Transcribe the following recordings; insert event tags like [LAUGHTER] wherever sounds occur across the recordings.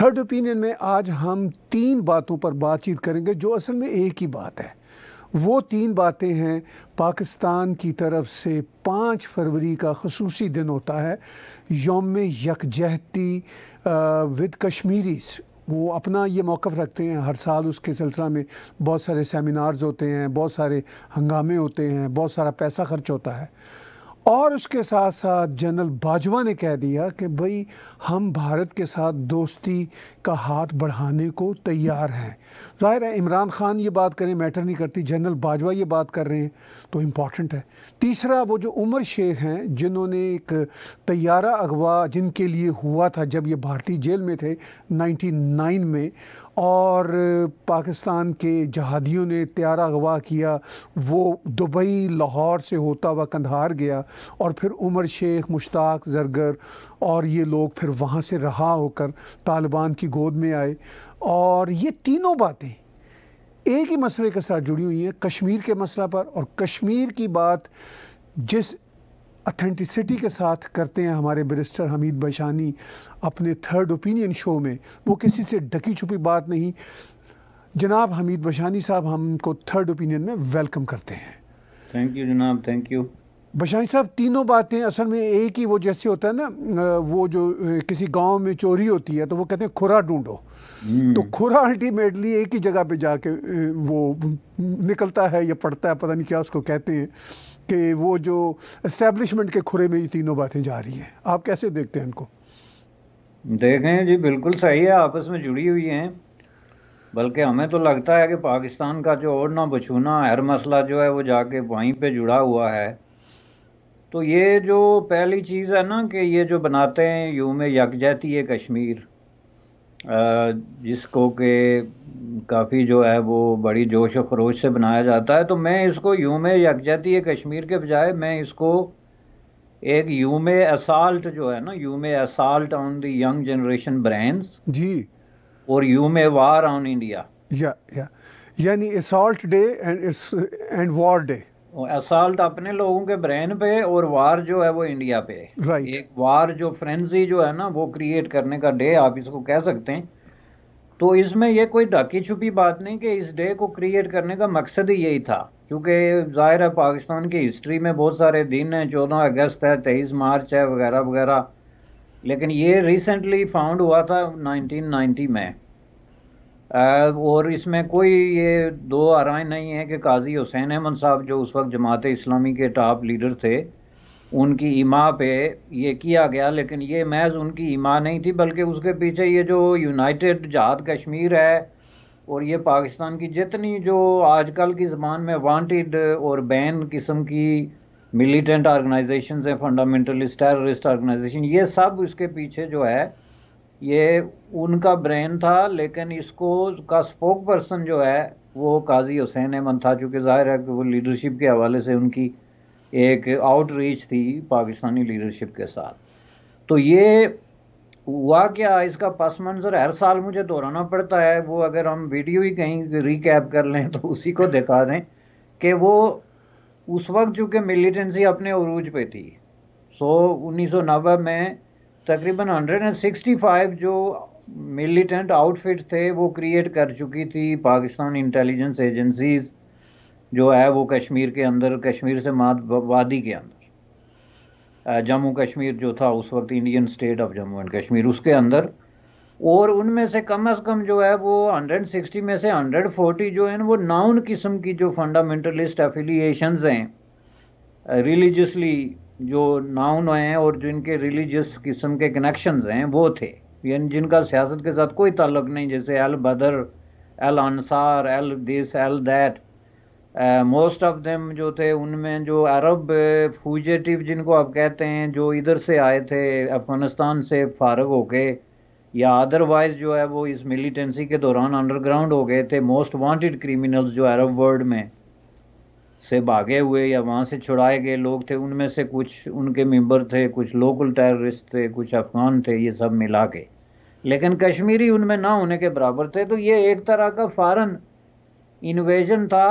Third opinion में आज हम तीन बातों पर बातचीत करेंगे जो असल में एक ही बात है वो तीन बातें हैं पाकिस्तान की तरफ से पाँच फरवरी का खसूस दिन होता है योम यकजहती विद कश्मीरीज वो अपना ये मौक़ रखते हैं हर साल उसके सिलसिला में बहुत सारे सेमिनार्स होते हैं बहुत सारे हंगामे होते हैं बहुत सारा पैसा खर्च होता है और उसके साथ साथ जनरल बाजवा ने कह दिया कि भाई हम भारत के साथ दोस्ती का हाथ बढ़ाने को तैयार हैं जाहिर है इमरान ख़ान ये बात करें मैटर नहीं करती जनरल बाजवा ये बात कर रहे हैं तो इम्पॉर्टेंट है तीसरा वो जो उमर शेख हैं जिन्होंने एक तैयारा अगवा जिनके लिए हुआ था जब ये भारतीय जेल में थे नाइन्टी में और पाकिस्तान के जहादियों ने त्यारा अगवा किया वो दुबई लाहौर से होता हुआ कंधार गया और फिर उमर शेख मुश्ताक जरगर और ये लोग फिर वहाँ से रहा होकर तालिबान की गोद में आए और ये तीनों बातें एक ही मसले के साथ जुड़ी हुई हैं कश्मीर के मसला पर और कश्मीर की बात जिस अथेंटिसिटी के साथ करते हैं हमारे मिनिस्टर हमीद बशानी अपने थर्ड ओपिनियन शो में वो किसी से ढकी छुपी बात नहीं जनाब हमीद बशानी साहब हमको थर्ड ओपिनियन में वेलकम करते हैं थैंक यू जनाब थैंक यू बशानी साहब तीनों बातें असल में एक ही वो जैसे होता है ना वो जो किसी गांव में चोरी होती है तो वो कहते हैं खुरा ढूंढो हम्म। तो खुरा अल्टीमेटली एक ही जगह पे जाके वो निकलता है या पड़ता है पता नहीं क्या उसको कहते हैं कि वो जो इस्टेब्लिशमेंट के खुरे में ये तीनों बातें जा रही हैं आप कैसे देखते हैं इनको देखें जी बिल्कुल सही है आपस में जुड़ी हुई हैं बल्कि हमें तो लगता है कि पाकिस्तान का जो ओढ़ना बछूना हर मसला जो है वो जाके वहीं पे जुड़ा हुआ है तो ये जो पहली चीज़ है ना कि ये जो बनाते हैं यूँ में यकजहती है कश्मीर जिसको के काफ़ी जो है वो बड़ी जोश व खरोश से बनाया जाता है तो मैं इसको यूम यकजहती कश्मीर के बजाय मैं इसको एक यूम असाल्ट जो है ना यूम assault on the young generation brands जी और यूम वार ऑन इंडिया या या यानी assault day and and war day assault तो अपने लोगों के ब्रेन पे और वार जो है वो इंडिया पे right. एक वार जो फ्रेंजी जो है ना वो क्रिएट करने का डे आप इसको कह सकते हैं तो इसमें ये कोई ढाकी छुपी बात नहीं कि इस डे को क्रिएट करने का मकसद ही यही था क्योंकि ज़ाहिर है पाकिस्तान की हिस्ट्री में बहुत सारे दिन हैं चौदह अगस्त है तेईस मार्च है वगैरह वगैरह लेकिन ये रिसेंटली फाउंड हुआ था नाइनटीन में और इसमें कोई ये दो आरएन नहीं है कि काजी हुसैन अहमद साहब जो उस वक्त जमात इस्लामी के टॉप लीडर थे उनकी इमा पे ये किया गया लेकिन ये महज उनकी इमा नहीं थी बल्कि उसके पीछे ये जो यूनाइटेड जहाद कश्मीर है और ये पाकिस्तान की जितनी जो आजकल की ज़बान में वांटेड और बैन किस्म की मिलिटेंट ऑर्गेनाइजेशन हैं फंडामेंटलिस्ट टेररिस्ट ऑर्गेनाइजेशन ये सब उसके पीछे जो है ये उनका ब्रेन था लेकिन इसको का स्पोक पर्सन जो है वो काजी हुसैन अहमद था चूँकि जाहिर है कि वो लीडरशिप के हवाले से उनकी एक आउटरीच थी पाकिस्तानी लीडरशिप के साथ तो ये हुआ क्या इसका पस मंज़र हर साल मुझे दोहराना पड़ता है वो अगर हम वीडियो ही कहीं रिकैप कर लें तो उसी को दिखा दें कि वो उस वक्त चूँकि मिलिटेंसी अपने अरूज पे थी सो उन्नीस में तकरीबन 165 जो मिलिटेंट आउटफिट थे वो क्रिएट कर चुकी थी पाकिस्तान इंटेलिजेंस एजेंसीज जो है वो कश्मीर के अंदर कश्मीर से माद वादी के अंदर जम्मू कश्मीर जो था उस वक्त Indian state of Jammu and Kashmir उसके अंदर और उनमें से कम से कम जो है वो 160 में से 140 जो है वो नाउन किस्म की जो फंडामेंटलिस्ट एफिलिएशंस हैं रिलीजसली जो नाउन हैं और जिनके रिलीजियस किस्म के कनेक्शन हैं वो थे यानी जिनका सियासत के साथ कोई ताल्लुक नहीं जैसे अल बदर एल अनसार एल दिस एल दैट मोस्ट ऑफ देम जो थे उनमें जो अरब फूजेटिव जिनको आप कहते हैं जो इधर से आए थे अफ़गानिस्तान से फारग होके या अदरवाइज जो है वो इस मिलिटेंसी के दौरान अंडरग्राउंड हो गए थे मोस्ट वांटेड क्रिमिनल्स जो अरब वर्ल्ड में से भागे हुए या वहाँ से छुड़ाए गए लोग थे उनमें से कुछ उनके मेंबर थे कुछ लोकल टेररिस्ट थे कुछ अफगान थे ये सब मिला के लेकिन कश्मीरी उनमें ना होने के बराबर थे तो ये एक तरह का फ़ारन इन्वेजन था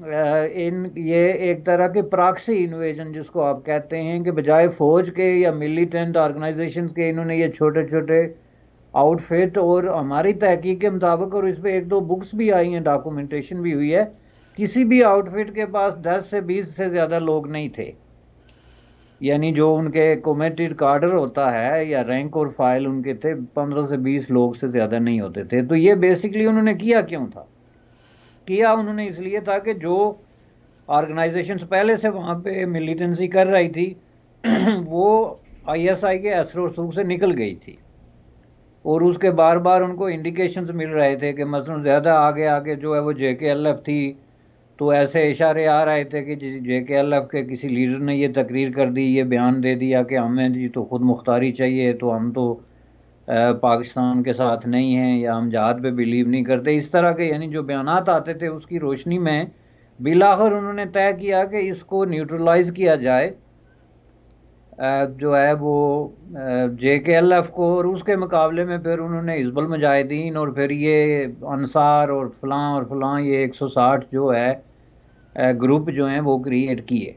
इन ये एक तरह के प्राक्सी इन्वेजन जिसको आप कहते हैं कि बजाय फ़ौज के या मिलिटेंट ऑर्गेनाइजेशन के इन्होंने ये छोटे छोटे आउटफिट और हमारी तहकीक के मुताबिक और इस पर एक दो बुक्स भी आई हैं डॉक्यूमेंटेशन भी हुई है किसी भी आउटफिट के पास 10 से 20 से ज़्यादा लोग नहीं थे यानी जो उनके कोमेटेड कार्डर होता है या रैंक और फाइल उनके थे 15 से 20 लोग से ज़्यादा नहीं होते थे तो ये बेसिकली उन्होंने किया क्यों था किया उन्होंने इसलिए था कि जो ऑर्गेनाइजेशन पहले से वहाँ पे मिलिटेंसी कर रही थी [CLEARS THROAT] वो आईएसआई के असर से निकल गई थी और उसके बार बार उनको इंडिकेशंस मिल रहे थे कि मसलन ज़्यादा आगे आगे जो है वो जे के एल एफ थी तो ऐसे इशारे आ रहे थे कि जे के एल एफ के किसी लीडर ने ये तकरीर कर दी ये बयान दे दिया कि हमें जी तो ख़ुद मुख्तारी चाहिए तो हम तो पाकिस्तान के साथ नहीं हैं या हम जहाद पे बिलीव नहीं करते इस तरह के यानी जो बयान आते थे उसकी रोशनी में बिलाखर उन्होंने तय किया कि इसको न्यूट्रलाइज किया जाए जो है वो जे के एल एफ को और उसके मुकाबले में फिर उन्होंने हिजबुल मुजाहिदीन और फिर ये अनसार और फलां और फलां ये 160 जो है ग्रुप जो हैं वो क्रिएट किए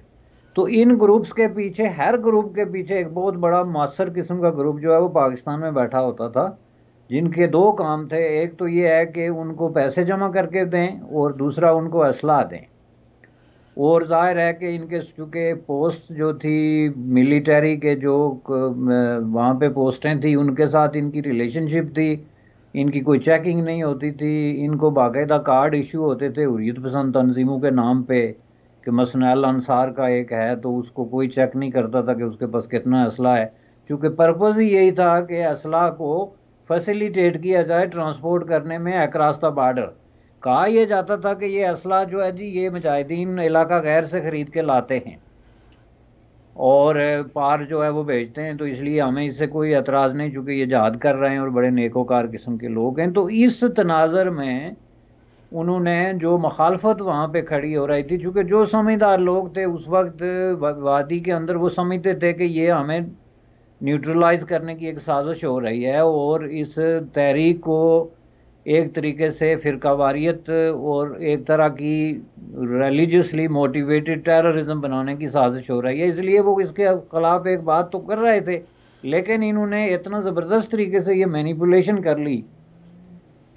तो इन ग्रुप्स के पीछे हर ग्रुप के पीछे एक बहुत बड़ा मास्टर किस्म का ग्रुप जो है वो पाकिस्तान में बैठा होता था जिनके दो काम थे एक तो ये है कि उनको पैसे जमा करके दें और दूसरा उनको असलाह दें और जाहिर है कि इनके चूँकि पोस्ट जो थी मिलिट्री के जो वहाँ पे पोस्टें थी उनके साथ इनकी रिलेशनशिप थी इनकी कोई चेकिंग नहीं होती थी इनको बाकायदा कार्ड इशू होते थे हरीत पसंद तनजीमों के नाम पे कि मसनैल अनसार का एक है तो उसको कोई चेक नहीं करता था कि उसके पास कितना असला है चूँकि पर्पज़ ही यही था कि असला को फैसिलिटेट किया जाए ट्रांसपोर्ट करने में एक रास्ता बार्डर कहा यह जाता था कि ये असला जो है जी ये मुजाहिदीन इलाका गैर से ख़रीद के लाते हैं और पार जो है वो भेजते हैं तो इसलिए हमें इससे कोई एतराज़ नहीं चूँकि ये जहाद कर रहे हैं और बड़े नेकोकार किस्म के लोग हैं तो इस तनाजर में उन्होंने जो मखालफत वहाँ पे खड़ी हो रही थी चूँकि जो समझदार लोग थे उस वक्त वादी के अंदर वो समझते थे कि ये हमें न्यूट्रलाइज करने की एक साजिश हो रही है और इस तहरीक को एक तरीके से फिरकवारीत और एक तरह की रिलीजसली मोटिवेटेड टेररिज्म बनाने की साजिश हो रही है इसलिए वो इसके खिलाफ एक बात तो कर रहे थे लेकिन इन्होंने इतना ज़बरदस्त तरीके से ये मैनिपुलेशन कर ली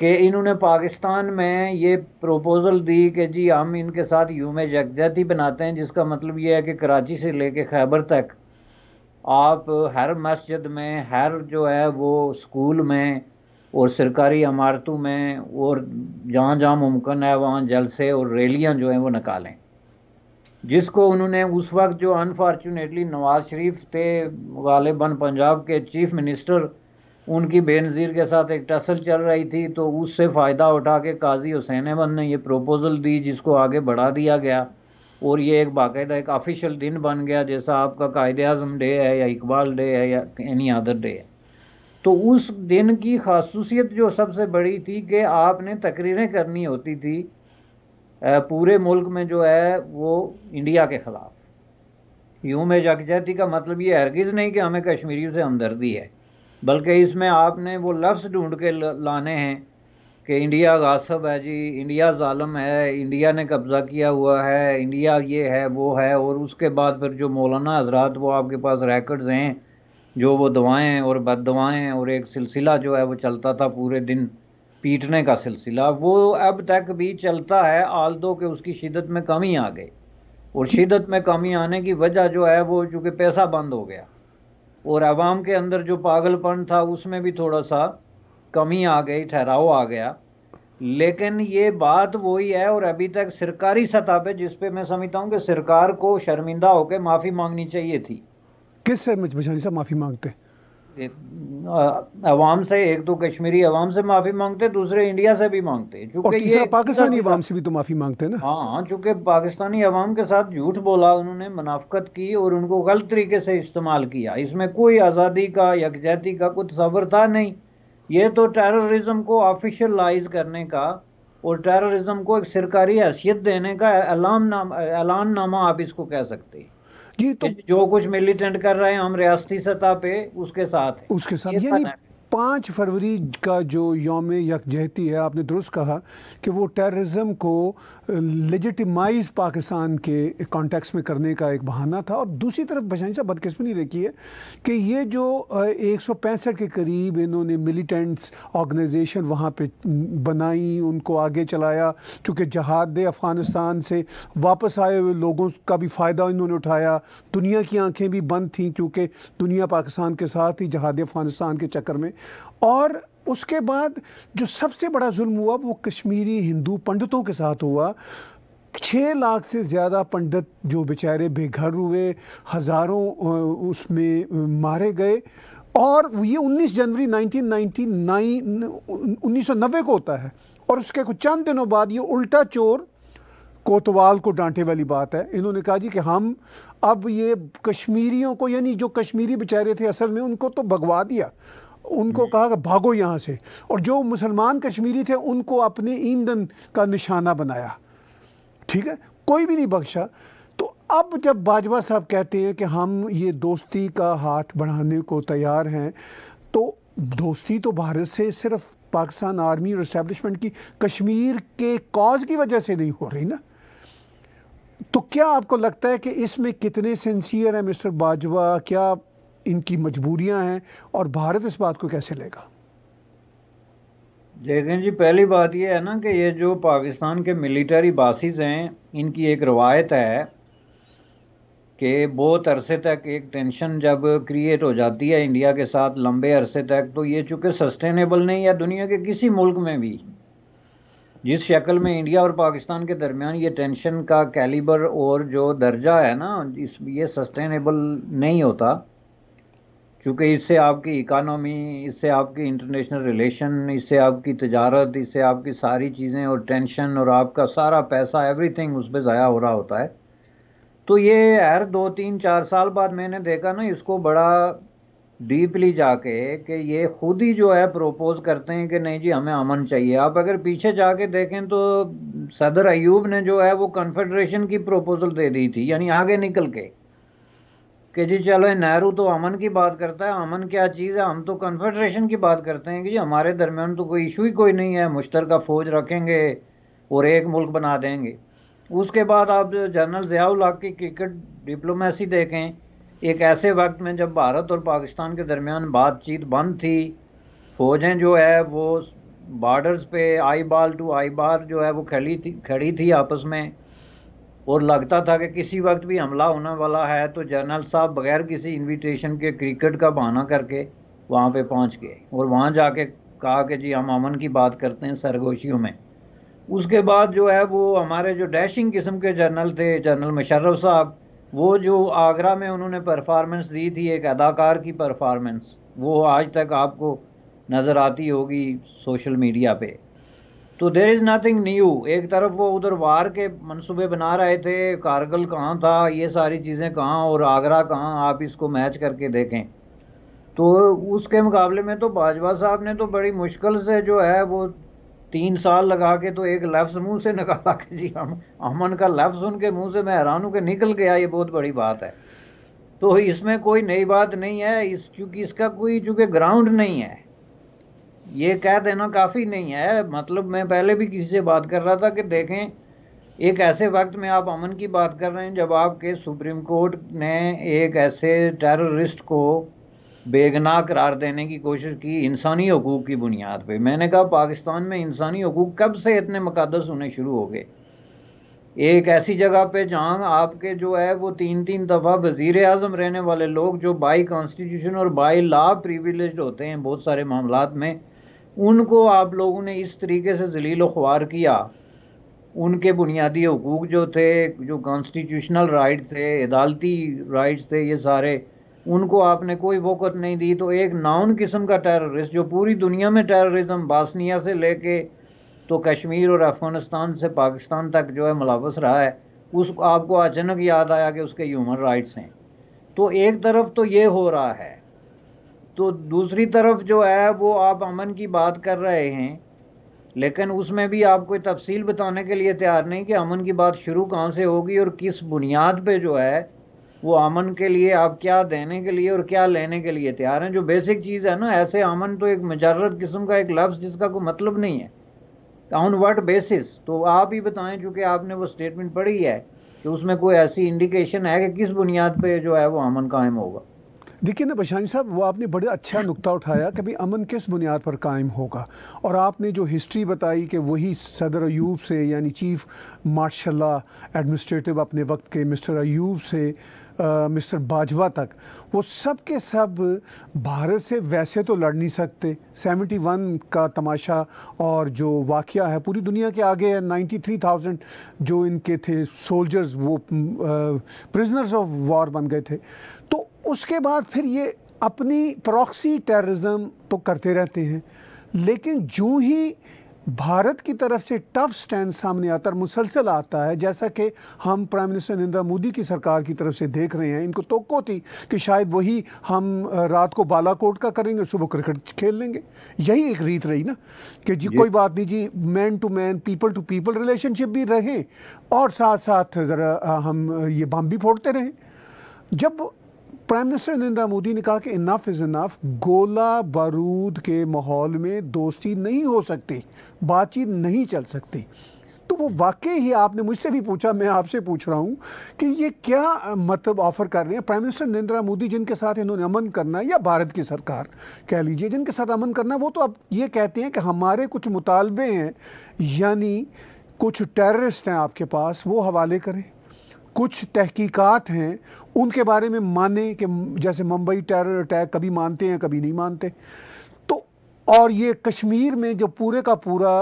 कि इन्होंने पाकिस्तान में ये प्रोपोज़ल दी कि जी हम इनके साथ यूम जगजहती बनाते हैं जिसका मतलब ये है कि कराची से कर खैबर तक आप हर मस्जिद में हर जो है वो स्कूल में और सरकारी इमारतों में और जहाँ जहाँ मुमकिन है वहाँ जलसे और रैलियाँ जो हैं वो निकालें जिसको उन्होंने उस वक्त जो अनफॉर्चुनेटली नवाज शरीफ थे गालिबन पंजाब के चीफ मिनिस्टर उनकी बेनज़ीर के साथ एक टसल चल रही थी तो उससे फ़ायदा उठा के काजी हुसैन अहमद ने ये प्रपोज़ल दी जिसको आगे बढ़ा दिया गया और ये एक बाकायदा एक ऑफिशियल दिन बन गया जैसा आपका कायद अजम डे है या इकबाल डे है या एनी अदर डे है तो उस दिन की खासूसियत जो सबसे बड़ी थी कि आपने तकरीरें करनी होती थी पूरे मुल्क में जो है वो इंडिया के ख़िलाफ़ यूँ में यकजहती का मतलब ये हरगिज़ नहीं कि हमें कश्मीरियों से हमदर्दी है बल्कि इसमें आपने वो लफ्ज़ ढूंढ के लाने हैं कि इंडिया गासब है जी इंडिया ालम है इंडिया ने कब्ज़ा किया हुआ है इंडिया ये है वो है और उसके बाद फिर जो मौलाना हजरात वो आपके पास रैकड्स हैं जो वो दवाएं और बद दवाएँ और एक सिलसिला जो है वो चलता था पूरे दिन पीटने का सिलसिला वो अब तक भी चलता है आल दो के उसकी शिदत में कमी आ गई और शिदत में कमी आने की वजह जो है वो चूँकि पैसा बंद हो गया और आवाम के अंदर जो पागलपन था उसमें भी थोड़ा सा कमी आ गई ठहराव आ गया लेकिन ये बात वही है और अभी तक सरकारी सतह पे जिस पे मैं समझता हूँ कि सरकार को शर्मिंदा होकर माफ़ी मांगनी चाहिए थी किस से मजबशानी साहब माफ़ी मांगते हैं से एक तो कश्मीरी अवाम से माफ़ी मांगते दूसरे इंडिया से भी मांगते चूँकि पाकिस्तानी आवाम से भी तो माफ़ी मांगते हैं ना हाँ चूँकि पाकिस्तानी अवाम के साथ झूठ बोला उन्होंने मुनाफ्त की और उनको गलत तरीके से इस्तेमाल किया इसमें कोई आज़ादी का यकजहती का कुछ सब्र था नहीं ये तो टेररिज्म को ऑफिशलाइज करने का और टेररिज्म को एक सरकारी हैसियत देने का ऐलान नाम ऐलान नामा आप इसको कह सकते हैं जी तो जो कुछ मिलिटेंट कर रहे हैं हम रियाती सतह पे उसके साथ है। उसके साथ यानी पाँच फरवरी का जो योम यकजहती है आपने दुरुस्त कहा कि वो टेररिज्म को लेजिटिमाइज पाकिस्तान के कॉन्टेक्स में करने का एक बहाना था और दूसरी तरफ बशानी साहब बदकस्मती देखी है कि ये जो एक सौ पैंसठ के करीब इन्होंने मिलिटेंट्स ऑर्गेनाइजेशन वहाँ पे बनाई उनको आगे चलाया चूँकि जहाद अफ़गानिस्तान से वापस आए हुए लोगों का भी फ़ायदा इन्होंने उठाया दुनिया की आँखें भी बंद थी क्योंकि दुनिया पाकिस्तान के साथ ही जहाद अफ़गानिस्तान के चक्कर में और उसके बाद जो सबसे बड़ा जुल्म हुआ वो कश्मीरी हिंदू पंडितों के साथ हुआ छः लाख से ज़्यादा पंडित जो बेचारे बेघर हुए हज़ारों उसमें मारे गए और ये 19 जनवरी 1999 1990 को होता है और उसके कुछ चंद दिनों बाद ये उल्टा चोर कोतवाल को डांटे वाली बात है इन्होंने कहा जी कि हम अब ये कश्मीरियों को यानी जो कश्मीरी बेचारे थे असल में उनको तो भगवा दिया उनको कहा कि भागो यहाँ से और जो मुसलमान कश्मीरी थे उनको अपने ईंधन का निशाना बनाया ठीक है कोई भी नहीं बख्शा तो अब जब बाजवा साहब कहते हैं कि हम ये दोस्ती का हाथ बढ़ाने को तैयार हैं तो दोस्ती तो भारत से सिर्फ पाकिस्तान आर्मी और इस्टेबलिशमेंट की कश्मीर के कॉज की वजह से नहीं हो रही ना तो क्या आपको लगता है कि इसमें कितने सेंसियर हैं मिस्टर बाजवा क्या इनकी मजबूरियां हैं और भारत इस बात को कैसे लेगा देखें जी पहली बात यह है ना कि ये जो पाकिस्तान के मिलिट्री बासिस हैं इनकी एक रवायत है कि बहुत अरसे तक एक टेंशन जब क्रिएट हो जाती है इंडिया के साथ लंबे अरसे तक तो ये चूँकि सस्टेनेबल नहीं है दुनिया के किसी मुल्क में भी जिस शक्ल में इंडिया और पाकिस्तान के दरमियान ये टेंशन का कैलिबर और जो दर्जा है ना इस ये सस्टेनेबल नहीं होता चूँकि इससे आपकी इकानमी इससे आपकी इंटरनेशनल रिलेशन इससे आपकी तजारत इससे आपकी सारी चीज़ें और टेंशन और आपका सारा पैसा एवरीथिंग उस पर ज़ाया हो रहा होता है तो ये हर दो तीन चार साल बाद मैंने देखा ना इसको बड़ा डीपली जाके कि ये खुद ही जो है प्रोपोज़ करते हैं कि नहीं जी हमें अमन चाहिए आप अगर पीछे जाके देखें तो सदर अयूब ने जो है वो कन्फेडरेशन की प्रोपोज़ल दे दी थी यानी आगे निकल के कि जी चलो नेहरू तो अमन की बात करता है अमन क्या चीज़ है हम तो कन्फेडरेशन की बात करते हैं कि जी हमारे दरमियान तो कोई इशू ही कोई नहीं है का फ़ौज रखेंगे और एक मुल्क बना देंगे उसके बाद आप जनरल ज़ियाउल की क्रिकेट डिप्लोमेसी देखें एक ऐसे वक्त में जब भारत और पाकिस्तान के दरमियान बातचीत बंद थी फ़ौजें जो है वो बॉर्डर्स पे आई बाल टू आई बार जो है वो खड़ी थी खड़ी थी आपस में और लगता था कि किसी वक्त भी हमला होने वाला है तो जनरल साहब बगैर किसी इनविटेशन के क्रिकेट का बहाना करके वहाँ पे पहुँच गए और वहाँ जाके कहा कि जी हम अमन की बात करते हैं सरगोशियों में उसके बाद जो है वो हमारे जो डैशिंग किस्म के जनरल थे जनरल मुशर्रफ साहब वो जो आगरा में उन्होंने परफार्मेंस दी थी एक अदाकार की परफार्मेंस वो आज तक आपको नज़र आती होगी सोशल मीडिया पर तो देर इज़ नथिंग न्यू एक तरफ वो उधर वार के मंसूबे बना रहे थे कारगिल कहाँ था ये सारी चीज़ें कहाँ और आगरा कहाँ आप इसको मैच करके देखें तो उसके मुकाबले में तो भाजपा साहब ने तो बड़ी मुश्किल से जो है वो तीन साल लगा के तो एक लफ्ज़ मुंह से निकाला कि जी हम अमन का लफ्ज़ उनके मुंह से मैं हैरान हूँ कि निकल गया ये बहुत बड़ी बात है तो इसमें कोई नई बात नहीं है इस चूँकि इसका कोई चूँकि ग्राउंड नहीं है ये कह देना काफ़ी नहीं है मतलब मैं पहले भी किसी से बात कर रहा था कि देखें एक ऐसे वक्त में आप अमन की बात कर रहे हैं जब आपके सुप्रीम कोर्ट ने एक ऐसे टेररिस्ट को बेगना करार देने की कोशिश की इंसानी हकूक़ की बुनियाद पे मैंने कहा पाकिस्तान में इंसानी हकूक़ कब से इतने मुकदस होने शुरू हो गए एक ऐसी जगह पे जहाँ आपके जो है वो तीन तीन दफ़ा वज़ी अजम रहने वाले लोग जो बाई कॉन्स्टिट्यूशन और बाई लॉ प्रिविलेज होते हैं बहुत सारे मामला में उनको आप लोगों ने इस तरीके से जलील ख्वार किया उनके बुनियादी हकूक़ जो थे जो कॉन्स्टिट्यूशनल राइट थे अदालती राइट थे ये सारे उनको आपने कोई वक़्त नहीं दी तो एक नाउन किस्म का टेररिस्ट जो पूरी दुनिया में टेररिज्म बासनिया से लेके तो कश्मीर और अफगानिस्तान से पाकिस्तान तक जो है मुलावस रहा है उस आपको अचानक याद आया कि उसके ह्यूमन राइट्स हैं तो एक तरफ तो ये हो रहा है तो दूसरी तरफ जो है वो आप अमन की बात कर रहे हैं लेकिन उसमें भी आप कोई तफसील बताने के लिए तैयार नहीं कि अमन की बात शुरू कहाँ से होगी और किस बुनियाद पे जो है वो अमन के लिए आप क्या देने के लिए और क्या लेने के लिए तैयार हैं जो बेसिक चीज़ है ना ऐसे अमन तो एक मजरत किस्म का एक लफ्ज़ जिसका कोई मतलब नहीं है ऑन वट बेसिस तो आप ही बताएं चूँकि आपने वो स्टेटमेंट पढ़ी है कि उसमें कोई ऐसी इंडिकेशन है कि किस बुनियाद पर जो है वो अमन कायम होगा देखिए ना बशानी साहब वो आपने बड़े अच्छा नुक्ता उठाया कि भाई अमन किस बुनियाद पर कायम होगा और आपने जो हिस्ट्री बताई कि वही सदर अयूब से यानी चीफ मार्शल एडमिनिस्ट्रेटिव अपने वक्त के मिस्टर अयूब से मिस्टर बाजवा तक वो सब के सब भारत से वैसे तो लड़ नहीं सकते 71 का तमाशा और जो वाक़ है पूरी दुनिया के आगे है 93,000 जो इनके थे सोल्जर्स वो प्रिजनर्स ऑफ वॉर बन गए थे तो उसके बाद फिर ये अपनी प्रॉक्सी टेररिज्म तो करते रहते हैं लेकिन जो ही भारत की तरफ से टफ स्टैंड सामने आता और मुसलसल आता है जैसा कि हम प्राइम मिनिस्टर नरेंद्र मोदी की सरकार की तरफ से देख रहे हैं इनको तो थी कि शायद वही हम रात को बालाकोट का करेंगे सुबह क्रिकेट खेल लेंगे यही एक रीत रही ना कि जी कोई बात नहीं जी man to man people to people relationship भी रहें और साथ साथ ज़रा हम ये बम भी फोड़ते रहें जब प्राइम मिनिस्टर नरेंद्र मोदी ने कहा कि इनफ इज़ इनफ गोला बारूद के माहौल में दोस्ती नहीं हो सकती बातचीत नहीं चल सकती तो वो वाकई ही आपने मुझसे भी पूछा मैं आपसे पूछ रहा हूँ कि ये क्या मतलब ऑफ़र कर रहे हैं प्राइम मिनिस्टर नरेंद्र मोदी जिनके साथ इन्होंने अमन करना या भारत की सरकार कह लीजिए जिनके साथ अमन करना वो तो अब ये कहते हैं कि हमारे कुछ मुतालबे हैं यानी कुछ टेररिस्ट हैं आपके पास वो हवाले करें कुछ तहकीकात हैं उनके बारे में माने कि जैसे मुंबई टेरर अटैक कभी मानते हैं कभी नहीं मानते तो और ये कश्मीर में जो पूरे का पूरा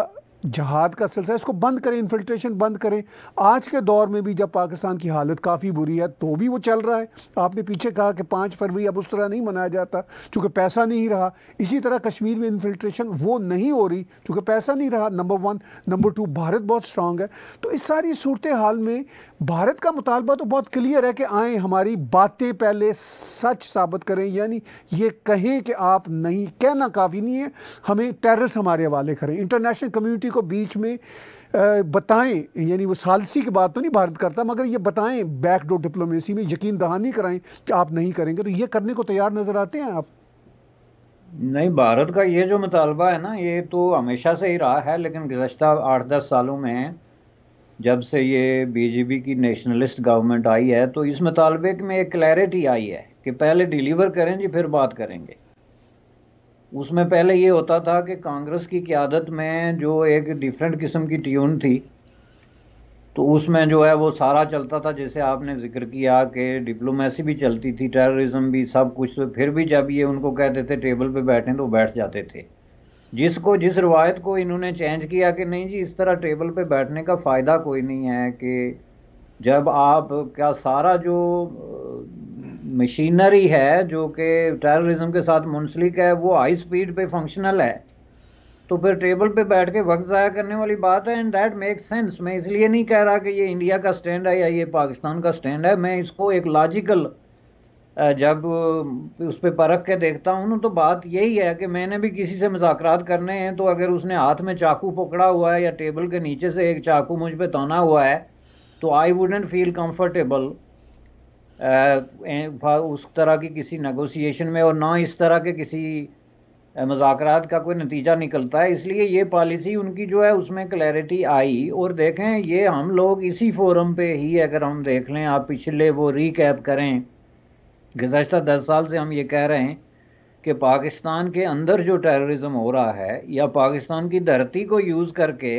जहाद का सिलसिला इसको बंद करें इन्फिल्ट्रेशन बंद करें आज के दौर में भी जब पाकिस्तान की हालत काफ़ी बुरी है तो भी वो चल रहा है आपने पीछे कहा कि पाँच फरवरी अब उस तरह नहीं मनाया जाता चूँकि पैसा नहीं रहा इसी तरह कश्मीर में इन्फिल्ट्रेशन वो नहीं हो रही चूँकि पैसा नहीं रहा number one number two Bharat बहुत स्ट्रांग है तो इस सारी सूरत हाल में भारत का मुतालबा तो बहुत क्लियर है कि आए हमारी बातें पहले सच साबित करें यानी ये कहें कि आप नहीं कहना काफ़ी नहीं है हमें टेररिस्ट हमारे हवाले करें इंटरनेशनल कम्यूनिटी मुफ्ती को बीच में बताएं यानी वो सालसी की बात तो नहीं भारत करता मगर ये बताएं बैकडोर डिप्लोमेसी में यकीन दहानी कराएं कि आप नहीं करेंगे तो ये करने को तैयार नज़र आते हैं आप नहीं भारत का ये जो मुतालबा है ना ये तो हमेशा से ही रहा है लेकिन गुजशत आठ दस सालों में जब से ये बीजेपी की नेशनलिस्ट गवर्नमेंट आई है तो इस मुतालबे में एक क्लैरिटी आई है कि पहले डिलीवर करें जी फिर बात करेंगे उसमें पहले ये होता था कि कांग्रेस की क्यादत में जो एक डिफरेंट किस्म की ट्यून थी तो उसमें जो है वो सारा चलता था जैसे आपने जिक्र किया कि डिप्लोमेसी भी चलती थी टेररिज्म भी सब कुछ तो फिर भी जब ये उनको कहते थे टेबल पे बैठे तो बैठ जाते थे जिसको जिस रिवायत को इन्होंने चेंज किया कि नहीं जी इस तरह टेबल पे बैठने का फ़ायदा कोई नहीं है कि जब आप क्या सारा जो मशीनरी है जो कि टेररिज्म के साथ मुंसलिक है वो हाई स्पीड पे फंक्शनल है तो फिर टेबल पे बैठ के वक्त ज़ाया करने वाली बात है एंड दैट मेक सेंस मैं इसलिए नहीं कह रहा कि ये इंडिया का स्टैंड है या ये पाकिस्तान का स्टैंड है मैं इसको एक लॉजिकल जब उस पर परख के देखता हूँ तो बात यही है कि मैंने भी किसी से मुजाकर करने हैं तो अगर उसने हाथ में चाकू पकड़ा हुआ है या टेबल के नीचे से एक चाकू मुझ पर तोना हुआ है तो आई वुडेंट फील कम्फर्टेबल उस तरह की किसी नगोसिएशन में और ना इस तरह के किसी मजाक का कोई नतीजा निकलता है इसलिए ये पॉलिसी उनकी जो है उसमें क्लैरिटी आई और देखें ये हम लोग इसी फोरम पे ही अगर हम देख लें आप पिछले वो रिकैप करें गुजशत दस साल से हम ये कह रहे हैं कि पाकिस्तान के अंदर जो टेररिज्म हो रहा है या पाकिस्तान की धरती को यूज़ करके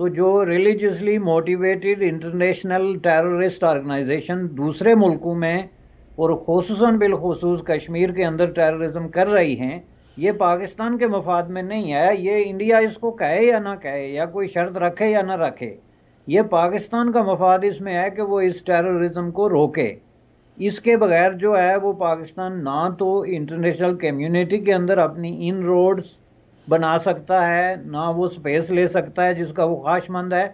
तो जो religiously motivated international terrorist organization दूसरे मुल्कों में और खसूस बिलखसूस कश्मीर के अंदर टेररिज्म कर रही हैं ये पाकिस्तान के मफाद में नहीं है ये इंडिया इसको कहे या ना कहे या कोई शर्त रखे या ना रखे ये पाकिस्तान का मफाद इसमें है कि वो इस टेररिज्म को रोके इसके बगैर जो है वो पाकिस्तान ना तो इंटरनेशनल कम्युनिटी के अंदर अपनी इन रोड्स बना सकता है ना वो स्पेस ले सकता है जिसका वो ख्वाहिशमंद है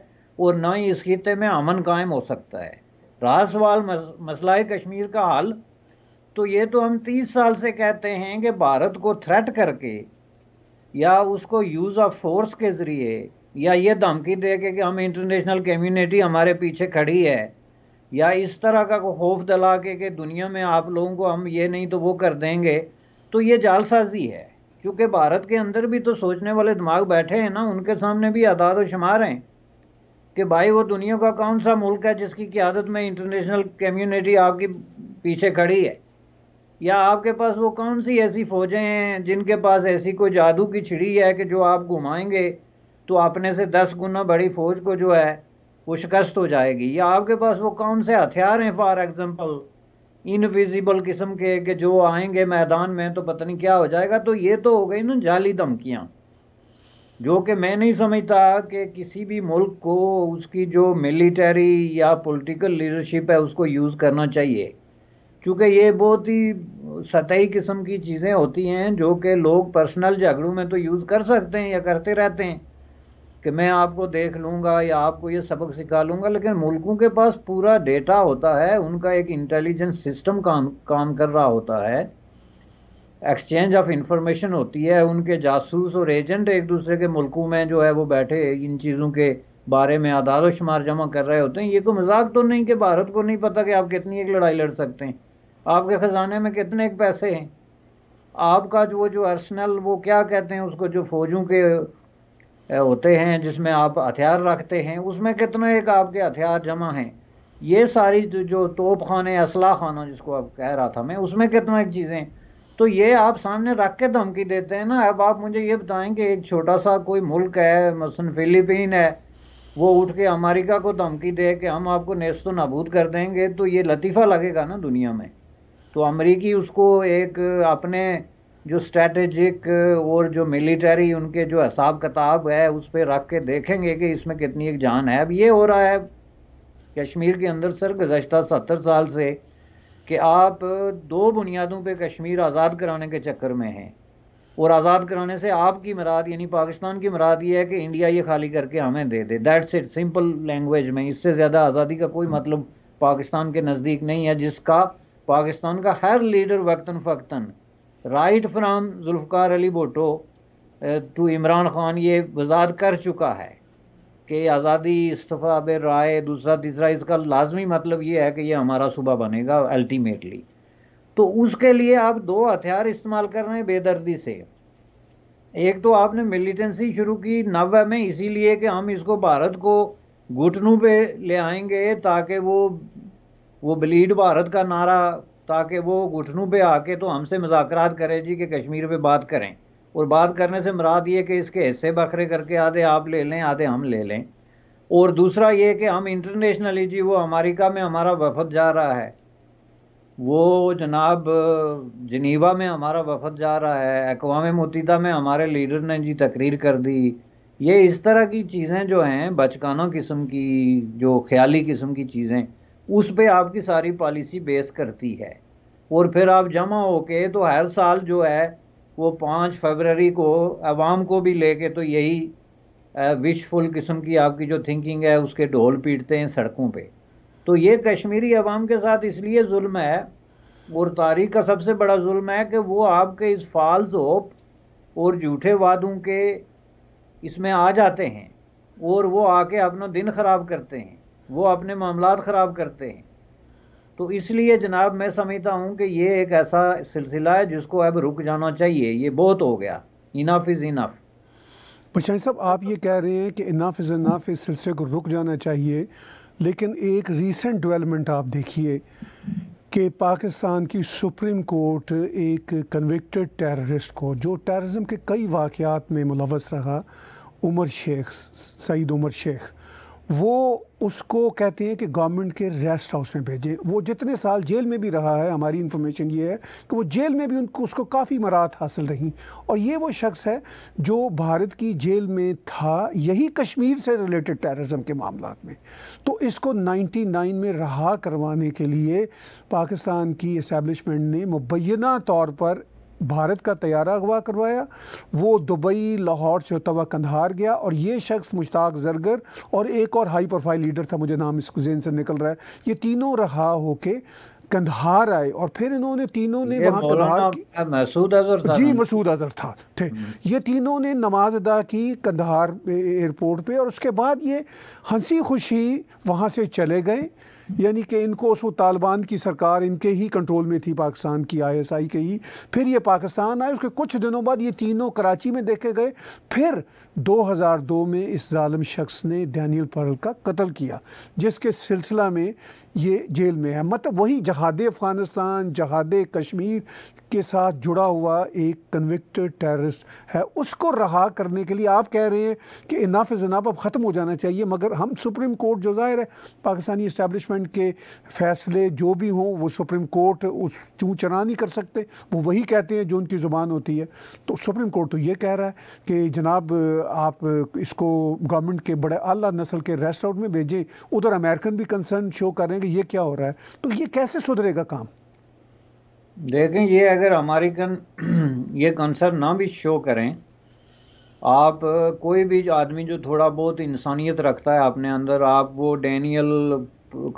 और ना ही इस खत्े में अमन कायम हो सकता है रहा सवाल मस, मसला कश्मीर का हल तो ये तो हम तीस साल से कहते हैं कि भारत को थ्रेट करके या उसको यूज़ ऑफ फोर्स के ज़रिए या ये धमकी दे के कि हम इंटरनेशनल कम्युनिटी हमारे पीछे खड़ी है या इस तरह का को खौफ दिला के कि दुनिया में आप लोगों को हम ये नहीं तो वो कर देंगे तो ये जालसाजी है चूंकि भारत के अंदर भी तो सोचने वाले दिमाग बैठे हैं ना उनके सामने भी आदाद शुमार हैं कि भाई वो दुनिया का कौन सा मुल्क है जिसकी क्यादत में इंटरनेशनल कम्युनिटी आपके पीछे खड़ी है या आपके पास वो कौन सी ऐसी फौजें हैं जिनके पास ऐसी कोई जादू की छिड़ी है कि जो आप घुमाएंगे तो अपने से दस गुना बड़ी फौज को जो है वो शिकस्त हो जाएगी या आपके पास वो कौन से हथियार हैं फॉर एग्ज़ाम्पल इनविजिबल किस्म के कि जो आएंगे मैदान में तो पता नहीं क्या हो जाएगा तो ये तो हो गई ना जाली धमकियाँ जो कि मैं नहीं समझता कि किसी भी मुल्क को उसकी जो मिलिटरी या पॉलिटिकल लीडरशिप है उसको यूज़ करना चाहिए क्योंकि ये बहुत ही सतही किस्म की चीज़ें होती हैं जो कि लोग पर्सनल झगड़ों में तो यूज़ कर सकते हैं या करते रहते हैं कि मैं आपको देख लूँगा या आपको ये सबक सिखा लूँगा लेकिन मुल्कों के पास पूरा डेटा होता है उनका एक इंटेलिजेंस सिस्टम काम काम कर रहा होता है एक्सचेंज ऑफ इंफॉर्मेशन होती है उनके जासूस और एजेंट एक दूसरे के मुल्कों में जो है वो बैठे इन चीज़ों के बारे में आदाद शुमार जमा कर रहे होते हैं ये तो मजाक तो नहीं कि भारत को नहीं पता कि आप कितनी एक लड़ाई लड़ सकते हैं आपके ख़जाने में कितने एक पैसे हैं आपका जो जो अर्सनल वो क्या कहते हैं उसको जो फौजों के होते हैं जिसमें आप हथियार रखते हैं उसमें कितने एक आपके हथियार जमा हैं ये सारी जो तोप खाने असला खाना जिसको आप कह रहा था मैं उसमें कितना एक चीज़ें तो ये आप सामने रख के धमकी देते हैं ना अब आप मुझे ये बताएं कि एक छोटा सा कोई मुल्क है मसन फिलीपीन है वो उठ के अमेरिका को धमकी दे कि हम आपको नेस्त नबूद कर देंगे तो ये लतीफ़ा लगेगा ना दुनिया में तो अमरीकी उसको एक अपने जो स्ट्रैटेजिक uh, और जो मिलिट्री उनके जो हिसाब किताब है उस पर रख के देखेंगे कि इसमें कितनी एक जान है अब ये हो रहा है कश्मीर के अंदर सर गुजशत सत्तर साल से कि आप दो बुनियादों पे कश्मीर आज़ाद कराने के चक्कर में हैं और आज़ाद कराने से आपकी मराद यानी पाकिस्तान की मराद ये है कि इंडिया ये खाली करके हमें दे दे दैट्स इट सिंपल लैंग्वेज में इससे ज़्यादा आज़ादी का कोई हम्म। मतलब पाकिस्तान के नज़दीक नहीं है जिसका पाकिस्तान का हर लीडर वक्ता फ़क्ता right from Zulfikar Ali Bhutto to Imran Khan ये वजात कर चुका है कि आज़ादी इस्तीफ़ा बे राय दूसरा तीसरा इसका लाजमी मतलब ये है कि ये हमारा सुबह बनेगा अल्टीमेटली तो उसके लिए आप दो हथियार इस्तेमाल कर रहे हैं बेदर्दी से एक तो आपने मिलिटेंसी शुरू की नवे में इसीलिए कि हम इसको भारत को घुटनों पे ले आएंगे ताकि वो वो ब्लीड भारत का नारा ताकि वो घुटनों पे आके तो हमसे मजाकरात करें जी कि कश्मीर पे बात करें और बात करने से मराद ये कि इसके हिस्से बखरे करके आधे आप ले लें आधे हम ले लें और दूसरा ये कि हम इंटरनेशनली जी वो अमेरिका में हमारा वफद जा रहा है वो जनाब जनीवा में हमारा वफद जा रहा है अकवा मतदा में हमारे लीडर ने जी तकरीर कर दी ये इस तरह की चीज़ें जो हैं बचकानों किस्म की जो ख्याली किस्म की चीज़ें उस पे आपकी सारी पॉलिसी बेस करती है और फिर आप जमा हो के तो हर साल जो है वो पाँच फरवरी को आवाम को भी लेके तो यही विशफुल किस्म की आपकी जो थिंकिंग है उसके ढोल पीटते हैं सड़कों पे तो ये कश्मीरी आवाम के साथ इसलिए जुल्म है और तारीख का सबसे बड़ा जुल्म है कि वो आपके इस फाल्स होप और झूठे वादों के इसमें आ जाते हैं और वो आके अपना दिन ख़राब करते हैं वो अपने मामला ख़राब करते हैं तो इसलिए जनाब मैं समझता हूँ कि ये एक ऐसा सिलसिला है जिसको अब रुक जाना चाहिए ये बहुत हो गया इनाफ इज़ इनाफ पछाई साहब आप ये कह रहे हैं कि इनाफ इज़ इनाफ इस सिलसिले को रुक जाना चाहिए लेकिन एक रीसेंट डेवलपमेंट आप देखिए कि पाकिस्तान की सुप्रीम कोर्ट एक कन्विक्टेड टेररिस्ट को जो टेररिज्म के कई वाक़ात में मुलवस रहा उमर शेख सईद उमर शेख वो उसको कहते हैं कि गवर्नमेंट के रेस्ट हाउस में भेजें वो जितने साल जेल में भी रहा है हमारी इंफॉर्मेशन ये है कि वो जेल में भी उनको उसको काफ़ी मराहत हासिल रहीं और ये वो शख्स है जो भारत की जेल में था यही कश्मीर से रिलेटेड टेररिज्म के मामला में तो इसको 99 में रहा करवाने के लिए पाकिस्तान की इस्टेबलिशमेंट ने मुबैना तौर पर भारत का तैयारा अगवा करवाया वो दुबई लाहौर से होता हुआ कंधार गया और ये शख्स मुश्ताक जरगर और एक और हाई प्रोफाइल लीडर था मुझे नाम इसको जेन से निकल रहा है ये तीनों रहा होके कंधार आए और फिर इन्होंने तीनों ने वहाँ कंधार मसूद अजहर जी मसूद अजहर था थे हम्म। ये तीनों ने नमाज अदा की कंधार एयरपोर्ट पे और उसके बाद ये हंसी खुशी वहाँ से चले गए यानी कि इनको उस तालिबान की सरकार इनके ही कंट्रोल में थी पाकिस्तान की आईएसआई के ही फिर ये पाकिस्तान आए उसके कुछ दिनों बाद ये तीनों कराची में देखे गए फिर 2002 में इस ालम शख्स ने डैनियल पर्ल का कत्ल किया जिसके सिलसिला में ये जेल में है मतलब वही जहाद अफगानिस्तान जहाद कश्मीर के साथ जुड़ा हुआ एक कन्विक्टेड टेररिस्ट है उसको रहा करने के लिए आप कह रहे हैं कि इनाफ जनाब अब ख़त्म हो जाना चाहिए मगर हम सुप्रीम कोर्ट जो ज़ाहिर है पाकिस्तानी इस्टेबलिशमेंट इन्वेस्टमेंट के फैसले जो भी हों वो सुप्रीम कोर्ट उस चूँ चना नहीं कर सकते वो वही कहते हैं जो उनकी ज़ुबान होती है तो सुप्रीम कोर्ट तो ये कह रहा है कि जनाब आप इसको गवर्नमेंट के बड़े अला नस्ल के रेस्ट हाउस में भेजें उधर अमेरिकन भी कंसर्न शो कर रहे हैं कि ये क्या हो रहा है तो ये कैसे सुधरेगा काम देखें ये अगर अमेरिकन [CLEARS THROAT] ये कंसर्न ना भी शो करें आप कोई भी आदमी जो थोड़ा बहुत इंसानियत रखता है अपने अंदर आप वो डैनियल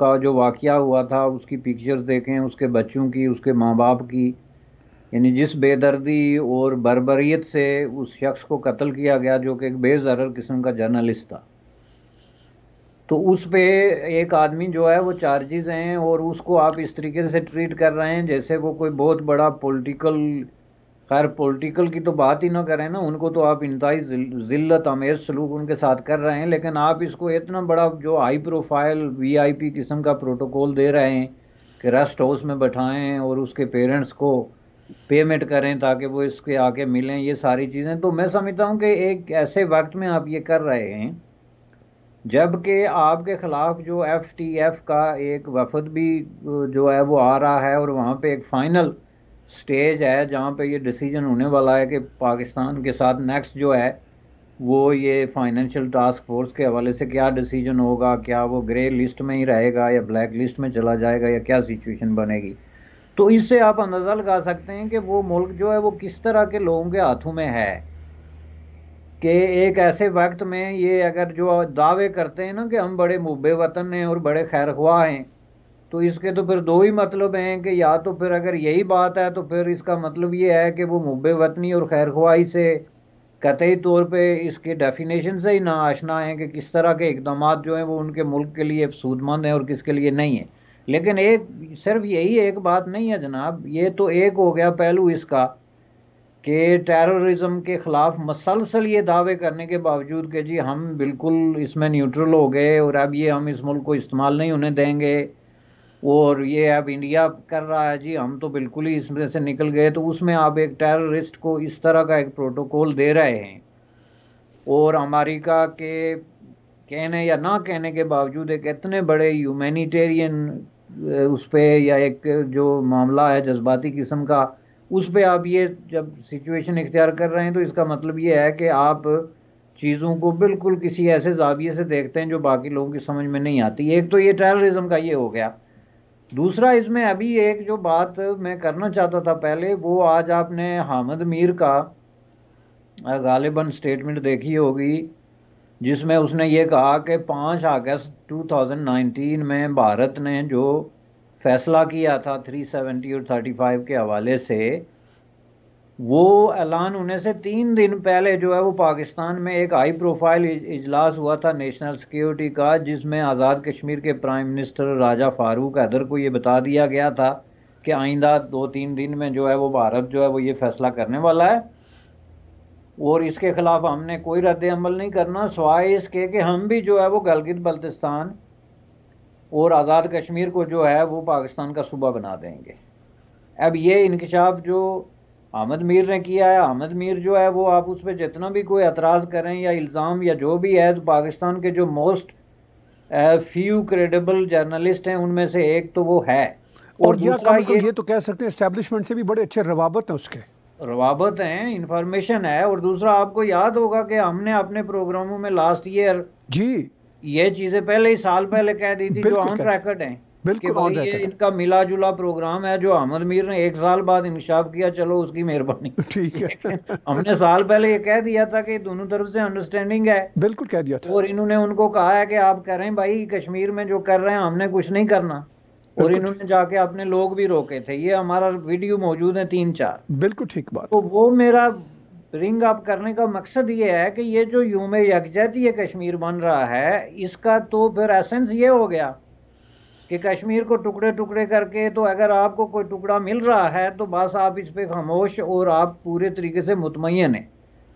का जो वाक़ हुआ था उसकी पिक्चर्स देखें उसके बच्चों की उसके माँ बाप की यानी जिस बेदर्दी और बरबरीत से उस शख्स को कत्ल किया गया जो कि एक बेजर किस्म का जर्नलिस्ट था तो उस पे एक आदमी जो है वो चार्जेस हैं और उसको आप इस तरीके से ट्रीट कर रहे हैं जैसे वो कोई बहुत बड़ा पॉलिटिकल खैर पॉलिटिकल की तो बात ही ना करें ना उनको तो आप इंतहाई जिल्लत आमेज सलूक उनके साथ कर रहे हैं लेकिन आप इसको इतना बड़ा जो हाई प्रोफाइल वीआईपी किस्म का प्रोटोकॉल दे रहे हैं कि रेस्ट हाउस में बैठाएं और उसके पेरेंट्स को पेमेंट करें ताकि वो इसके आके मिलें ये सारी चीज़ें तो मैं समझता हूँ कि एक ऐसे वक्त में आप ये कर रहे हैं जबकि आपके ख़िलाफ़ जो एफ टी एफ का एक वफद भी जो है वो आ रहा है और वहाँ पर एक फ़ाइनल स्टेज है जहाँ पे ये डिसीजन होने वाला है कि पाकिस्तान के साथ नेक्स्ट जो है वो ये फाइनेंशियल टास्क फोर्स के हवाले से क्या डिसीजन होगा क्या वो ग्रे लिस्ट में ही रहेगा या ब्लैक लिस्ट में चला जाएगा या क्या सिचुएशन बनेगी तो इससे आप अंदाज़ा लगा सकते हैं कि वो मुल्क जो है वो किस तरह के लोगों के हाथों में है कि एक ऐसे वक्त में ये अगर जो दावे करते हैं ना कि हम बड़े मुबे वतन हैं और बड़े खैर ख्वाह हैं तो इसके तो फिर दो ही मतलब हैं कि या तो फिर अगर यही बात है तो फिर इसका मतलब ये है कि वो मुब वतनी और खैर खवाही से कतई तौर पे इसके डेफिनेशन से ही ना आशना है कि किस तरह के इकदाम जो हैं वो उनके मुल्क के लिए सूदमंद हैं और किसके लिए नहीं है लेकिन एक सिर्फ यही एक बात नहीं है जनाब ये तो एक हो गया पहलू इसका कि टेररिज्म के ख़िलाफ़ मसलसल ये दावे करने के बावजूद के जी हम बिल्कुल इसमें न्यूट्रल हो गए और अब ये हम इस मुल्क को इस्तेमाल नहीं होने देंगे और ये अब इंडिया कर रहा है जी हम तो बिल्कुल ही इसमें से निकल गए तो उसमें आप एक टेररिस्ट को इस तरह का एक प्रोटोकॉल दे रहे हैं और अमेरिका के कहने या ना कहने के बावजूद एक इतने बड़े ह्यूमैनिटेरियन उस पर या एक जो मामला है जज्बाती किस्म का उस पर आप ये जब सिचुएशन इख्तियार कर रहे हैं तो इसका मतलब ये है कि आप चीज़ों को बिल्कुल किसी ऐसे जाविये से देखते हैं जो बाकी लोगों की समझ में नहीं आती एक तो ये टेररिज्म का ये हो गया दूसरा इसमें अभी एक जो बात मैं करना चाहता था पहले वो आज आपने हामिद मीर का गालिबन स्टेटमेंट देखी होगी जिसमें उसने ये कहा कि पाँच अगस्त 2019 में भारत ने जो फैसला किया था 370 और 35 के हवाले से वो ऐलान होने से तीन दिन पहले जो है वो पाकिस्तान में एक हाई प्रोफाइल इजलास हुआ था नेशनल सिक्योरिटी का जिसमें आज़ाद कश्मीर के प्राइम मिनिस्टर राजा फारूक हैदर को ये बता दिया गया था कि आइंदा दो तीन दिन में जो है वो भारत जो है वो ये फैसला करने वाला है और इसके ख़िलाफ़ हमने कोई रद्द अमल नहीं करना सवाए इसके कि हम भी जो है वो गलगित बल्तिस्तान और आज़ाद कश्मीर को जो है वो पाकिस्तान का सूबा बना देंगे अब ये इनकशाफ जो अहमद मीर ने किया है अहमद मीर जो है वो आप उस पर जितना भी कोई एतराज़ करें या इल्ज़ाम या जो भी है तो पाकिस्तान के जो मोस्ट फ्यू क्रेडिबल जर्नलिस्ट हैं उनमें से एक तो वो है और, और दूसरा तो मतलब ये, ये तो कह सकते हैं से भी बड़े अच्छे रवाबत हैं उसके रवाबत हैं इंफॉर्मेशन है और दूसरा आपको याद होगा कि हमने अपने प्रोग्रामों में लास्ट ईयर जी ये चीज़ें पहले ही साल पहले कह दी थी जो ऑन रेकर्ड हैं बिल्कुल ये है इनका मिला जुला प्रोग्राम है जो अहमद मीर ने एक साल बाद इंकशाफ किया चलो उसकी मेहरबानी [LAUGHS] ठीक है [LAUGHS] हमने साल पहले ये कह दिया था कि दोनों तरफ से अंडरस्टैंडिंग है बिल्कुल कह दिया था और इन्होंने उनको कहा है कि आप कह रहे हैं भाई कश्मीर में जो कर रहे हैं हमने कुछ नहीं करना और इन्होंने जाके अपने लोग भी रोके थे ये हमारा वीडियो मौजूद है तीन चार बिल्कुल ठीक बात तो वो मेरा रिंग अप करने का मकसद ये है कि ये जो यूम यकजहती कश्मीर बन रहा है इसका तो फिर एसेंस ये हो गया कि कश्मीर को टुकड़े टुकड़े करके तो अगर आपको कोई टुकड़ा मिल रहा है तो बस आप इस पर खामोश और आप पूरे तरीके से मुतमिन हैं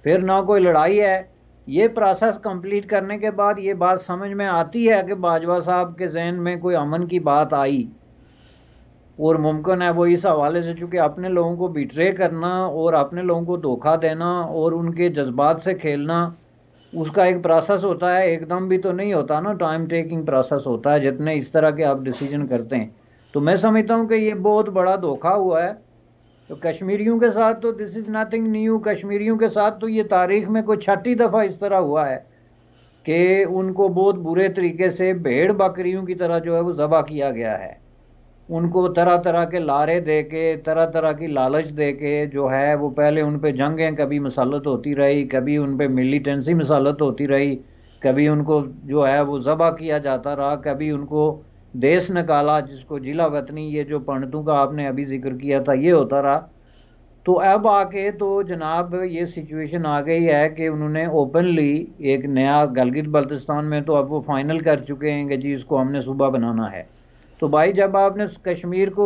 फिर ना कोई लड़ाई है ये प्रोसेस कंप्लीट करने के बाद ये बात समझ में आती है कि बाजवा साहब के जहन में कोई अमन की बात आई और मुमकिन है वो इस हवाले से चूँकि अपने लोगों को बिट्रे करना और अपने लोगों को धोखा देना और उनके जज्बात से खेलना उसका एक प्रोसेस होता है एकदम भी तो नहीं होता ना टाइम टेकिंग प्रोसेस होता है जितने इस तरह के आप डिसीजन करते हैं तो मैं समझता हूँ कि ये बहुत बड़ा धोखा हुआ है तो कश्मीरियों के साथ तो दिस इज़ नथिंग न्यू कश्मीरियों के साथ तो ये तारीख में कोई छठी दफ़ा इस तरह हुआ है कि उनको बहुत बुरे तरीके से भेड़ बकरियों की तरह जो है वो ज़बह किया गया है उनको तरह तरह के लारे दे के तरह तरह की लालच दे के जो है वो पहले उन पर जंगें कभी मसालत होती रही कभी उन पर मिलीटेंसी मसालत होती रही कभी उनको जो है वो ज़बा किया जाता रहा कभी उनको देश निकाला जिसको जिला वतनी ये जो पंडितों का आपने अभी जिक्र किया था ये होता रहा तो अब आके तो जनाब ये सिचुएशन आ गई है कि उन्होंने ओपनली एक नया गलगित बल्तिस्तान में तो अब वो फाइनल कर चुके हैं कि जी इसको हमने सूबा बनाना है तो भाई जब आपने कश्मीर को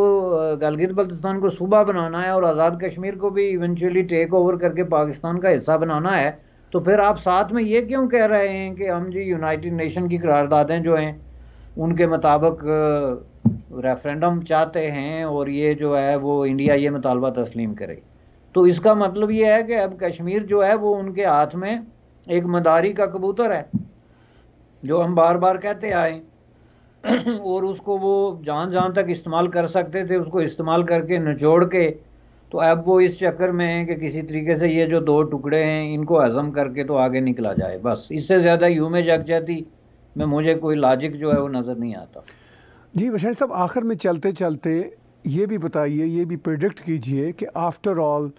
गलगित बल्तिस्तान को सूबा बनाना है और आज़ाद कश्मीर को भी इवेंचुअली टेक ओवर करके पाकिस्तान का हिस्सा बनाना है तो फिर आप साथ में ये क्यों कह रहे हैं कि हम जी यूनाइटेड नेशन की करारदादें जो हैं उनके मुताबिक रेफरेंडम चाहते हैं और ये जो है वो इंडिया ये मुतालबा तस्लीम करे तो इसका मतलब ये है कि अब कश्मीर जो है वो उनके हाथ में एक मदारी का कबूतर है जो हम बार बार कहते आए [CLEARS THROAT] और उसको वो जान जहाँ तक इस्तेमाल कर सकते थे उसको इस्तेमाल करके निचोड़ के तो अब वो इस चक्कर में है कि किसी तरीके से ये जो दो टुकड़े हैं इनको हज़म करके तो आगे निकला जाए बस इससे ज़्यादा यूँ में जग जाती मैं मुझे कोई लॉजिक जो है वो नज़र नहीं आता जी बशर साहब आखिर में चलते चलते ये भी बताइए ये भी प्रिडिक्ट कीजिए कि आफ्टर ऑल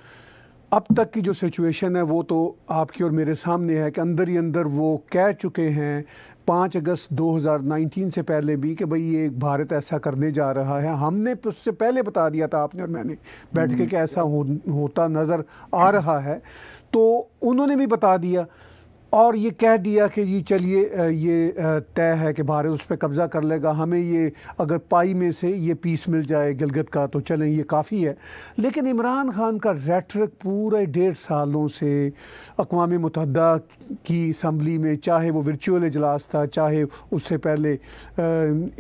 अब तक की जो सिचुएशन है वो तो आपकी और मेरे सामने है कि अंदर ही अंदर वो कह चुके हैं पाँच अगस्त 2019 से पहले भी कि भाई ये भारत ऐसा करने जा रहा है हमने तो उससे पहले बता दिया था आपने और मैंने बैठ के हम्म। कि ऐसा हो, होता नज़र आ रहा है तो उन्होंने भी बता दिया और ये कह दिया कि जी चलिए ये तय है कि भारत उस पर कब्ज़ा कर लेगा हमें ये अगर पाई में से ये पीस मिल जाए गिलगत का तो चलें ये काफ़ी है लेकिन इमरान खान का रेटरिक पूरे डेढ़ सालों से अकवा मतदा की इसम्बली में चाहे वो वर्चुअल इजलास था चाहे उससे पहले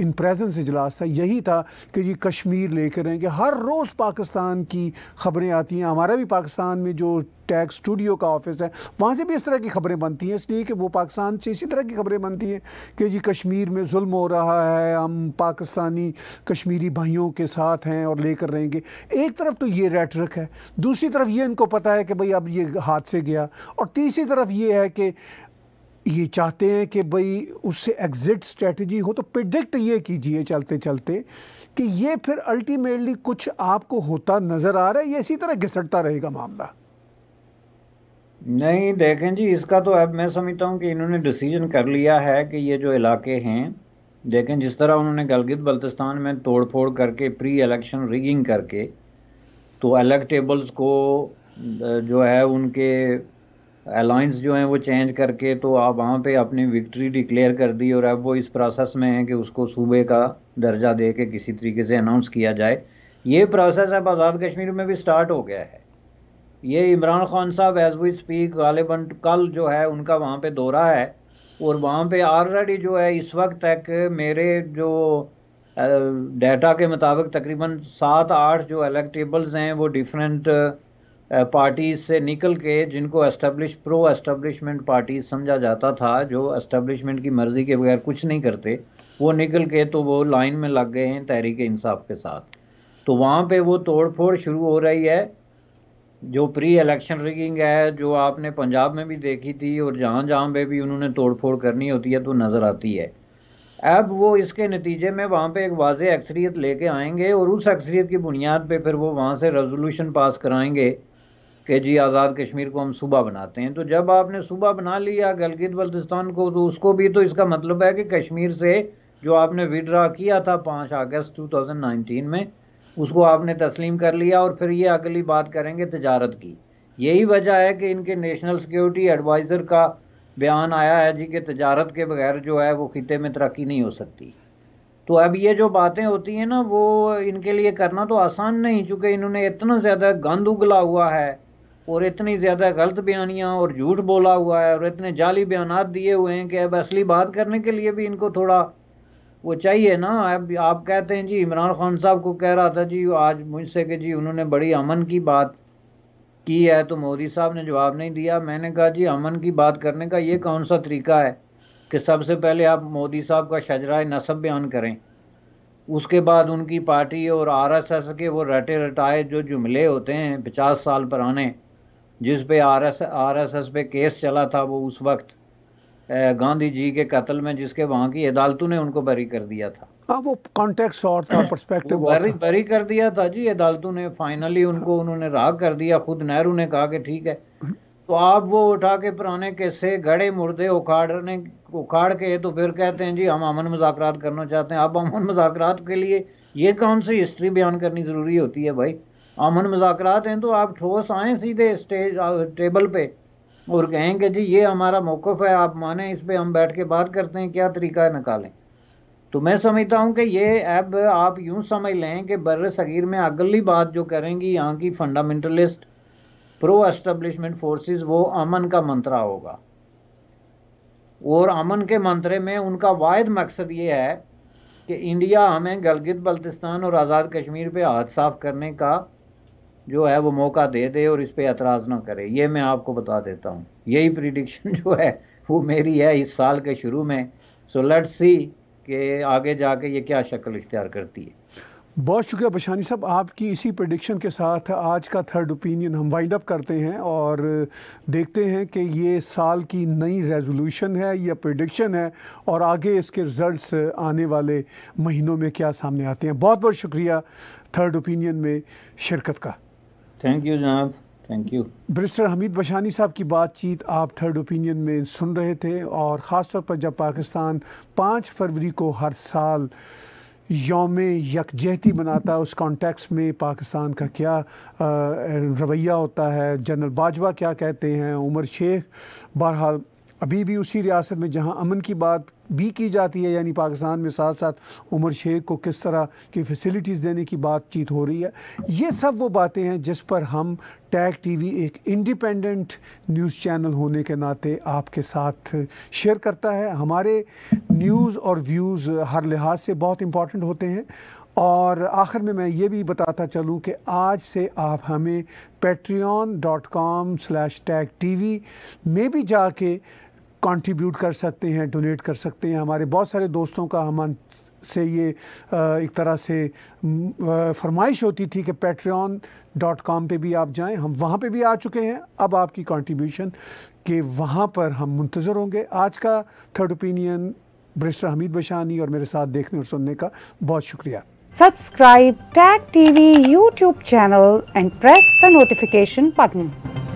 इन प्रेजेंस इजलास था यही था कि जी कश्मीर करें कि हर रोज़ पाकिस्तान की खबरें आती हैं हमारा भी पाकिस्तान में जो टैग स्टूडियो का ऑफिस है वहाँ से भी इस तरह की खबरें बनती हैं इसलिए कि वो पाकिस्तान से इसी तरह की खबरें बनती हैं कि जी कश्मीर में जुल्म हो रहा है हम पाकिस्तानी कश्मीरी भाइयों के साथ हैं और लेकर रहेंगे एक तरफ तो ये रेटरक है दूसरी तरफ ये इनको पता है कि भाई अब ये हाथ से गया और तीसरी तरफ ये है कि ये चाहते हैं कि भाई उससे एग्ज़िट स्ट्रेटजी हो तो प्रिडिक्ट ये कीजिए चलते चलते कि ये फिर अल्टीमेटली कुछ आपको होता नज़र आ रहा है ये इसी तरह घिसटता रहेगा मामला नहीं देखें जी इसका तो अब मैं समझता हूँ कि इन्होंने डिसीजन कर लिया है कि ये जो इलाके हैं देखें जिस तरह उन्होंने गलगित बल्तिस्तान में तोड़ फोड़ करके प्री इलेक्शन रिगिंग करके तो इलेक्टेबल्स को जो है उनके अलाइंस जो हैं वो चेंज करके तो आप वहाँ पे अपनी विक्ट्री डिक्लेयर कर दी और अब वो इस प्रोसेस में है कि उसको सूबे का दर्जा दे के किसी तरीके से अनाउंस किया जाए ये प्रोसेस अब आज़ाद कश्मीर में भी स्टार्ट हो गया है ये इमरान खान साहब एज वी स्पीक गालिबन कल जो है उनका वहाँ पे दौरा है और वहाँ पे ऑलरेडी जो है इस वक्त तक मेरे जो डाटा के मुताबिक तकरीबन सात आठ जो इलेक्टेबल्स हैं वो डिफरेंट पार्टीज से निकल के जिनको एस्टेब्लिश प्रो एस्टेब्लिशमेंट पार्टी समझा जाता था जो एस्टेब्लिशमेंट की मर्ज़ी के बगैर कुछ नहीं करते वो निकल के तो वो लाइन में लग गए हैं तहरीक इंसाफ के साथ तो वहाँ पे वो तोड़ फोड़ शुरू हो रही है जो प्री इलेक्शन रिगिंग है जो आपने पंजाब में भी देखी थी और जहाँ जहाँ पे भी उन्होंने तोड़फोड़ करनी होती है तो नज़र आती है अब वो इसके नतीजे में वहाँ पे एक वाज अक्सरीत लेके आएंगे और उस अक्सरीत की बुनियाद पे फिर वो वहाँ से रेजोल्यूशन पास कराएंगे कि जी आज़ाद कश्मीर को हम सुबह बनाते हैं तो जब आपने सुबह बना लिया गलगित बल्तिस्तान को तो उसको भी तो इसका मतलब है कि कश्मीर से जो आपने विड्रा किया था पाँच अगस्त टू में उसको आपने तस्लीम कर लिया और फिर ये अगली बात करेंगे तजारत की यही वजह है कि इनके नेशनल सिक्योरिटी एडवाइज़र का बयान आया है जी कि तजारत के बगैर जो है वो खिते में तरक्की नहीं हो सकती तो अब ये जो बातें होती हैं ना वो इनके लिए करना तो आसान नहीं चूँकि इन्होंने इतना ज़्यादा गंद उगला हुआ है और इतनी ज़्यादा गलत बयानियाँ और झूठ बोला हुआ है और इतने जाली बयान दिए हुए हैं कि अब असली बात करने के लिए भी इनको थोड़ा वो चाहिए ना अब आप कहते हैं जी इमरान खान साहब को कह रहा था जी आज मुझसे कि जी उन्होंने बड़ी अमन की बात की है तो मोदी साहब ने जवाब नहीं दिया मैंने कहा जी अमन की बात करने का ये कौन सा तरीका है कि सबसे पहले आप मोदी साहब का शजरा नसब बयान करें उसके बाद उनकी पार्टी और आरएसएस के वो रटे रटाए जो जुमले होते हैं पचास साल पुराने जिस पे आरएस आरएसएस पे केस चला था वो उस वक्त गांधी जी के कत्ल में जिसके वहाँ की अदालतों ने उनको बरी कर दिया था आ, हाँ, वो कॉन्टेक्स्ट और था पर्सपेक्टिव [CLEARS THROAT] बरी बरी कर दिया था जी अदालतों ने फाइनली उनको हाँ। उन्होंने राह कर दिया खुद नेहरू ने कहा कि ठीक है तो आप वो उठा के पुराने कैसे गड़े मुर्दे उखाड़ने उखाड़ के तो फिर कहते हैं जी हम अमन मुजाकर करना चाहते हैं आप अमन मुजाकर के लिए ये कौन सी हिस्ट्री बयान करनी ज़रूरी होती है भाई अमन मुजाकर हैं तो आप ठोस आए सीधे स्टेज टेबल पे और कहें कि जी ये हमारा मौकफ है आप माने इस पर हम बैठ के बात करते हैं क्या तरीका निकालें तो मैं समझता हूँ कि ये अब आप यूं समझ लें कि बर सगीर में अगली बात जो करेंगी यहाँ की फंडामेंटलिस्ट प्रो एस्टेब्लिशमेंट फोर्सेस वो अमन का मंत्रा होगा और अमन के मंत्रे में उनका वाद मकसद ये है कि इंडिया हमें गलगित बल्तिस्तान और आज़ाद कश्मीर पे हाथ साफ करने का जो है वो मौका दे दे और इस पर एतराज़ ना करे ये मैं आपको बता देता हूँ यही प्रिडिक्शन जो है वो मेरी है इस साल के शुरू में सो लेट्स सी कि आगे जाके ये क्या शक्ल इख्तियार करती है बहुत शुक्रिया बशानी साहब आपकी इसी प्रडिक्शन के साथ आज का थर्ड ओपिनियन हम वाइंड अप करते हैं और देखते हैं कि ये साल की नई रेजोल्यूशन है या प्रडिक्शन है और आगे इसके रिजल्ट्स आने वाले महीनों में क्या सामने आते हैं बहुत बहुत शुक्रिया थर्ड ओपिनियन में शिरकत का थैंक यू जनाब thank you barrister Hamid Bashani साहब की बातचीत आप थर्ड ओपिनियन में सुन रहे थे और ख़ास तौर पर जब पाकिस्तान पाँच फरवरी को हर साल योम यकजहती बनाता है उस कॉन्टेक्स में पाकिस्तान का क्या रवैया होता है जनरल बाजवा क्या कहते हैं उमर शेख बहरहाल अभी भी उसी रियासत में जहां अमन की बात भी की जाती है यानी पाकिस्तान में साथ साथ उमर शेख को किस तरह की फैसिलिटीज़ देने की बातचीत हो रही है ये सब वो बातें हैं जिस पर हम टैग टीवी एक इंडिपेंडेंट न्यूज़ चैनल होने के नाते आपके साथ शेयर करता है हमारे न्यूज़ और व्यूज़ हर लिहाज से बहुत इम्पॉर्टेंट होते हैं और आखिर में मैं ये भी बताता चलूँ कि आज से आप हमें patreon.com/tagtv में भी जाके कंट्रीब्यूट कर सकते हैं डोनेट कर सकते हैं हमारे बहुत सारे दोस्तों का हम से ये एक तरह से फरमाइश होती थी कि पेट्रियन डॉट कॉम पर भी आप जाएं हम वहाँ पे भी आ चुके हैं अब आपकी कंट्रीब्यूशन के वहाँ पर हम मुंतज़र होंगे आज का third opinion barrister Hamid Bashani और मेरे साथ देखने और सुनने का बहुत शुक्रिया subscribe tag TV YouTube channel and press the notification button